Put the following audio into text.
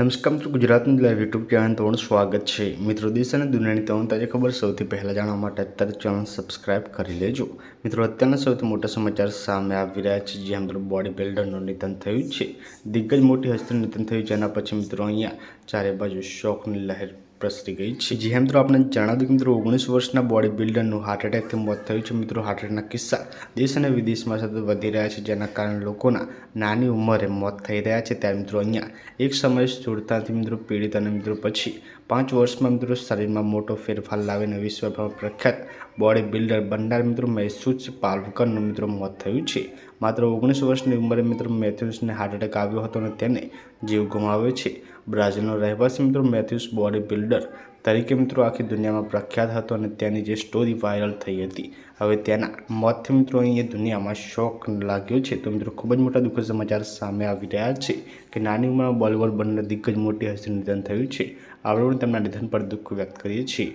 નમસ્કાર મિત્રો ગુજરાતનું લાઈવ યુટ્યુબ ચેનલ ત્રણ સ્વાગત છે મિત્રો દેશ અને દુનિયાની તમામ તાજી ખબર સૌથી પહેલાં જાણવા માટે અત્યારે ચેનલ સબસ્ક્રાઇબ કરી લેજો મિત્રો અત્યારના સૌથી મોટા સમાચાર સામે આવી રહ્યા છે જ્યાં મિત્રો બોડી બિલ્ડરનું નિધન થયું છે દિગ્ગજ મોટી હસ્તનું નિધન થયું છે જેના પછી મિત્રો અહીંયા ચારે બાજુ શોકની લહેર પ્રસરી ગઈ છે જી મિત્રો આપણે જણાવી દઉં કે મિત્રો ઓગણીસ વર્ષના બોડી બિલ્ડરનું હાર્ટ એટેકથી મોત થયું છે મિત્રો હાર્ટ એટેકના કિસ્સા દેશ અને વિદેશમાં સતત વધી રહ્યા છે જેના કારણે લોકોના નાની ઉંમરે મોત થઈ રહ્યા છે ત્યારે મિત્રો અહીંયા એક સમય સ્થૂળતાથી મિત્રો પીડિત અને મિત્રો પછી પાંચ વર્ષમાં મિત્રો શરીરમાં મોટો ફેરફાર લાવીને વિશ્વભરમાં પ્રખ્યાત બોડી બિલ્ડર બંડાર મિત્રો મહેસૂસ પાલકરનું મિત્રો મોત થયું છે માત્ર ઓગણીસ વર્ષની ઉંમરે મિત્રો મેથ્યુસને હાર્ટ એટેક આવ્યો હતો અને તેને જીવ ગુમાવ્યો છે બ્રાઝિલનો રહેવાસી મિત્રો મેથ્યુસ બોડી બિલ્ડર તરીકે મિત્રો આખી દુનિયામાં પ્રખ્યાત હતો અને તેની જે સ્ટોરી વાયરલ થઈ હતી હવે ત્યાંના મોતથી મિત્રો અહીંયા દુનિયામાં શોક લાગ્યો છે તો મિત્રો ખૂબ જ મોટા દુઃખદ સમાચાર સામે આવી રહ્યા છે કે નાની ઉંમરમાં બોલિવૂડ બંને દિગ્ગજ મોટી હસ્તી નિધન થયું છે આપણે પણ તેમના નિધન પર દુઃખ વ્યક્ત કરીએ છીએ